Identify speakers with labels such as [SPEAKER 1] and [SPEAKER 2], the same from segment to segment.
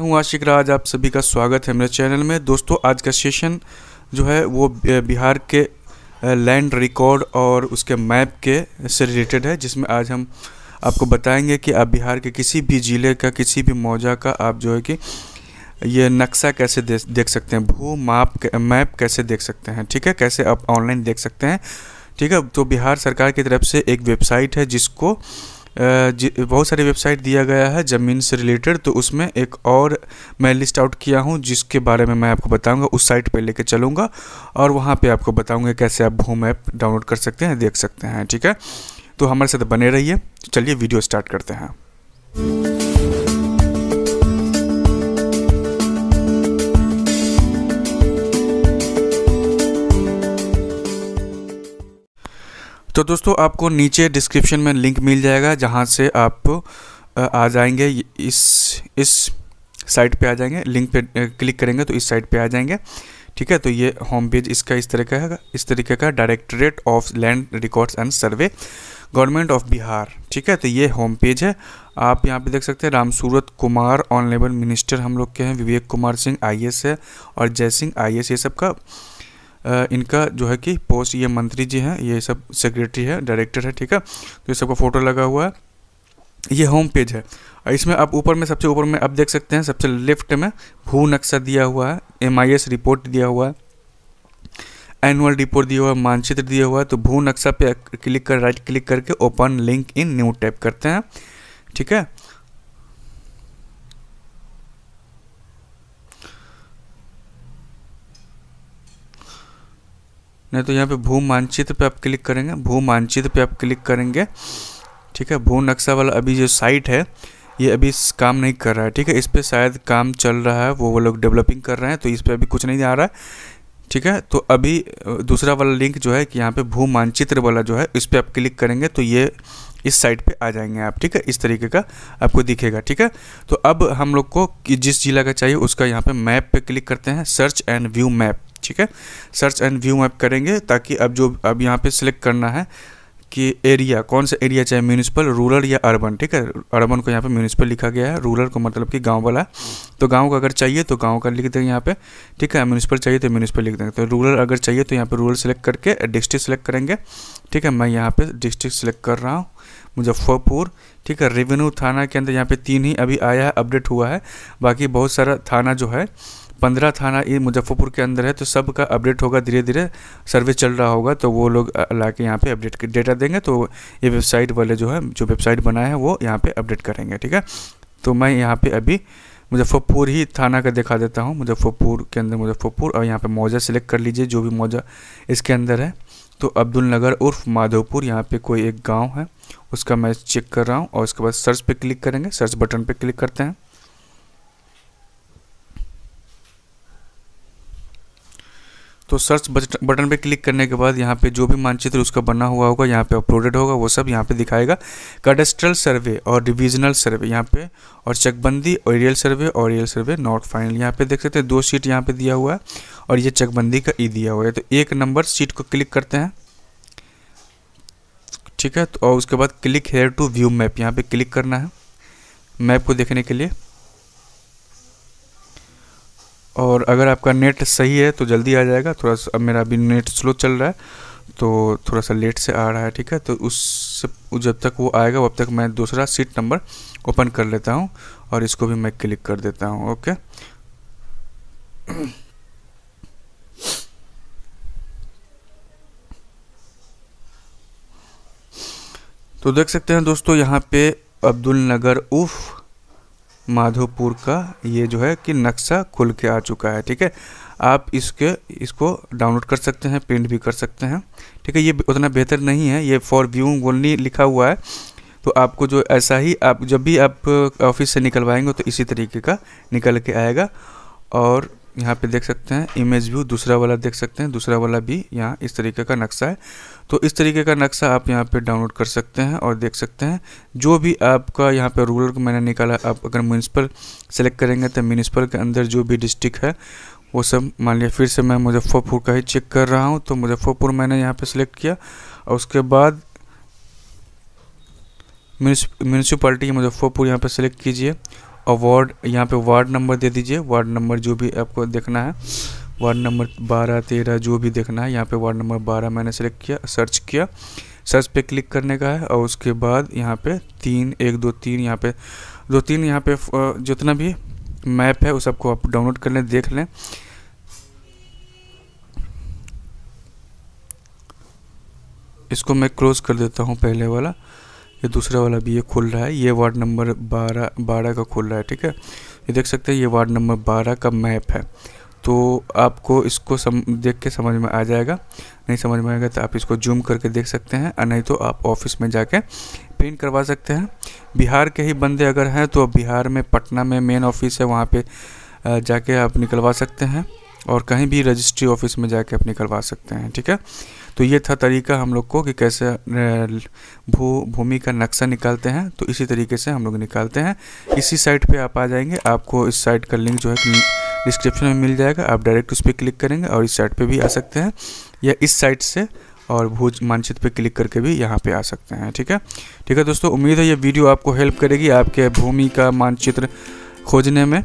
[SPEAKER 1] मैं हूँ आशिक राज आप सभी का स्वागत है मेरे चैनल में दोस्तों आज का सेशन जो है वो बिहार के लैंड रिकॉर्ड और उसके मैप के से रिलेटेड है जिसमें आज हम आपको बताएंगे कि आप बिहार के किसी भी ज़िले का किसी भी मौजा का आप जो है कि ये नक्शा कैसे दे, देख सकते हैं भू माप मैप कैसे देख सकते हैं ठीक है कैसे आप ऑनलाइन देख सकते हैं ठीक है तो बिहार सरकार की तरफ से एक वेबसाइट है जिसको बहुत सारी वेबसाइट दिया गया है ज़मीन से रिलेटेड तो उसमें एक और मैं लिस्ट आउट किया हूँ जिसके बारे में मैं आपको बताऊँगा उस साइट पर लेके चलूँगा और वहाँ पे आपको बताऊँगा कैसे आप भूम ऐप डाउनलोड कर सकते हैं देख सकते हैं ठीक है तो हमारे साथ बने रहिए चलिए वीडियो स्टार्ट करते हैं तो दोस्तों आपको नीचे डिस्क्रिप्शन में लिंक मिल जाएगा जहाँ से आप आ जाएंगे इस इस साइट पे आ जाएंगे लिंक पे क्लिक करेंगे तो इस साइट पे आ जाएंगे ठीक है तो ये होम पेज इसका इस तरीके का इस तरीके का directorate of land records and survey government of Bihar ठीक है तो ये होम पेज है आप यहाँ पे देख सकते हैं रामसूरत कुमार ऑनलेबल मिनिस्टर हम लोग के हैं विवेक कुमार सिंह आई है और जय सिंह आई ये सब का इनका जो है कि पोस्ट ये मंत्री जी हैं ये सब सेक्रेटरी है डायरेक्टर है ठीक है तो ये सबका फ़ोटो लगा हुआ है ये होम पेज है इसमें आप ऊपर में सबसे ऊपर में आप देख सकते हैं सबसे लेफ्ट में भू नक्शा दिया हुआ है एम रिपोर्ट दिया हुआ है एनुअल रिपोर्ट दिया हुआ है मानचित्र दिया हुआ है तो भू नक्शा पे क्लिक कर राइट क्लिक करके open link in new tab करते हैं ठीक है नहीं तो यहाँ पे भू मानचित्र पे आप क्लिक करेंगे भू मानचित्र पे आप क्लिक करेंगे ठीक है भू नक्शा वाला अभी जो साइट है ये अभी काम नहीं कर रहा है ठीक है इस पर शायद काम चल रहा है वो वो लोग डेवलपिंग कर रहे हैं तो इस पर अभी कुछ नहीं आ रहा है ठीक है तो अभी दूसरा वाला लिंक जो है कि यहाँ पे भू मानचित्र वाला जो है इस पर आप क्लिक करेंगे तो ये इस साइट पे आ जाएंगे आप ठीक है इस तरीके का आपको दिखेगा ठीक है तो अब हम लोग को जिस जिला का चाहिए उसका यहाँ पे मैप पे क्लिक करते हैं सर्च एंड व्यू मैप ठीक है सर्च एंड व्यू मैप करेंगे ताकि अब जो अब यहाँ पे सिलेक्ट करना है कि एरिया कौन सा एरिया चाहे म्यूनिसिपल रूरल या अर्बन ठीक है अर्बन को यहाँ पे म्यूनिसिपल लिखा गया है रूरल को मतलब कि गांव वाला तो गांव का अगर चाहिए तो गांव का लिख देंगे यहाँ पे ठीक है म्यूनसिपल चाहिए तो म्यूनिसिपल लिख देंगे तो रूरल अगर चाहिए तो यहाँ पे रूरल सेलेक्ट करके डिस्ट्रिक्ट सेलेक्ट करेंगे ठीक है मैं यहाँ पर डिस्ट्रिक्ट सेलेक्ट कर रहा हूँ मुजफ्फरपुर ठीक है रेवेन्यू थाना के अंदर यहाँ पे तीन ही अभी आया है अपडेट हुआ है बाकी बहुत सारा थाना जो है पंद्रह थाना ये मुजफ्फरपुर के अंदर है तो सब का अपडेट होगा धीरे धीरे सर्वे चल रहा होगा तो वो लोग ला के यहाँ पर अपडेट डेटा देंगे तो ये वेबसाइट वाले जो है जो वेबसाइट बनाए हैं वो यहाँ पर अपडेट करेंगे ठीक है तो मैं यहाँ पर अभी मुजफ्फरपुर ही थाना का दिखा देता हूँ मुजफ्फरपुर के अंदर मुजफ्फरपुर और यहाँ पे मौजा सेलेक्ट कर लीजिए जो भी मौजा इसके अंदर है तो अब्दुल नगर उर्फ माधोपुर यहाँ पे कोई एक गांव है उसका मैं चेक कर रहा हूँ और उसके बाद सर्च पे क्लिक करेंगे सर्च बटन पे क्लिक करते हैं तो सर्च बटन पे क्लिक करने के बाद यहाँ पे जो भी मानचित्र उसका बना हुआ होगा यहाँ पे अपलोडेड होगा वो सब यहाँ पे दिखाएगा कैडेस्ट्रल सर्वे और डिविजनल सर्वे यहाँ पे और चकबंदी रियल सर्वे और रियल सर्वे नॉट फाइनल यहाँ पे देख सकते हैं दो सीट यहाँ पे दिया हुआ है और ये चकबंदी का ई दिया हुआ है तो एक नंबर सीट को क्लिक करते हैं ठीक है तो और उसके बाद click here to view map यहाँ पर क्लिक करना है मैप को देखने के लिए और अगर आपका नेट सही है तो जल्दी आ जाएगा थोड़ा सा अब मेरा अभी नेट स्लो चल रहा है तो थोड़ा सा लेट से आ रहा है ठीक है तो उस जब तक वो आएगा तब तक मैं दूसरा सीट नंबर ओपन कर लेता हूँ और इसको भी मैं क्लिक कर देता हूँ ओके तो देख सकते हैं दोस्तों यहाँ पे अब्दुल नगर उफ़ माधोपुर का ये जो है कि नक्शा खुल के आ चुका है ठीक है आप इसके इसको डाउनलोड कर सकते हैं प्रिंट भी कर सकते हैं ठीक है ये उतना बेहतर नहीं है ये फॉर व्यूइंग ओनली लिखा हुआ है तो आपको जो ऐसा ही आप जब भी आप ऑफिस से निकलवाएंगे तो इसी तरीके का निकल के आएगा और यहाँ पे देख सकते हैं इमेज व्यू दूसरा वाला देख सकते हैं दूसरा वाला भी यहाँ इस तरीके का नक्शा है तो इस तरीके का नक्शा आप यहाँ पे डाउनलोड कर सकते हैं और देख सकते हैं जो भी आपका यहाँ पे रूरल मैंने निकाला आप अगर म्यूनसिपल सेलेक्ट करेंगे तो म्यूनसिपल के अंदर जो भी डिस्ट्रिक्ट है वो सब मान लिया फिर से मैं मुजफ्फरपुर का ही चेक कर रहा हूँ तो मुजफ्फरपुर मैंने यहाँ पर सेलेक्ट किया और उसके बाद म्यूनसिपल्टी मुजफ्फरपुर यहाँ पर सेलेक्ट कीजिए अवार्ड यहाँ पे वार्ड नंबर दे दीजिए वार्ड नंबर जो भी आपको देखना है वार्ड नंबर बारह तेरह जो भी देखना है यहाँ पे वार्ड नंबर बारह मैंने सेलेक्ट किया सर्च किया सर्च पे क्लिक करने का है और उसके बाद यहाँ पे तीन एक दो तीन यहाँ पे दो तीन यहाँ पे जितना भी मैप है उस सबको आप डाउनलोड कर लें देख लें इसको मैं क्लोज कर देता हूँ पहले वाला ये दूसरा वाला भी ये खुल रहा है ये वार्ड नंबर बारह बारह का खुल रहा है ठीक है ये देख सकते हैं ये वार्ड नंबर बारह का मैप है तो आपको इसको सम देख के समझ में आ जाएगा नहीं समझ में आएगा तो आप इसको जूम करके देख सकते हैं और नहीं तो आप ऑफिस में जाके प्रिंट करवा सकते हैं बिहार के ही बंदे अगर हैं तो बिहार में पटना में मेन ऑफिस है वहाँ पे जाके आप निकलवा सकते हैं और कहीं भी रजिस्ट्री ऑफिस में जाके आप निकलवा सकते हैं ठीक है तो ये था तरीका हम लोग को कि कैसे भू भूमि का नक्शा निकालते हैं तो इसी तरीके से हम लोग निकालते हैं इसी साइट पे आप आ जाएंगे आपको इस साइट का लिंक जो है डिस्क्रिप्शन में मिल जाएगा आप डायरेक्ट उस पर क्लिक करेंगे और इस साइट पर भी आ सकते हैं या इस साइट से और भूज मानचित्र पे क्लिक करके भी यहाँ पे आ सकते हैं ठीक है ठीक है दोस्तों उम्मीद है ये वीडियो आपको हेल्प करेगी आपके भूमि का मानचित्र खोजने में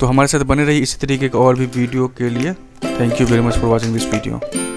[SPEAKER 1] तो हमारे साथ बने रही इसी तरीके के और भी वीडियो के लिए thank you very much for watching this video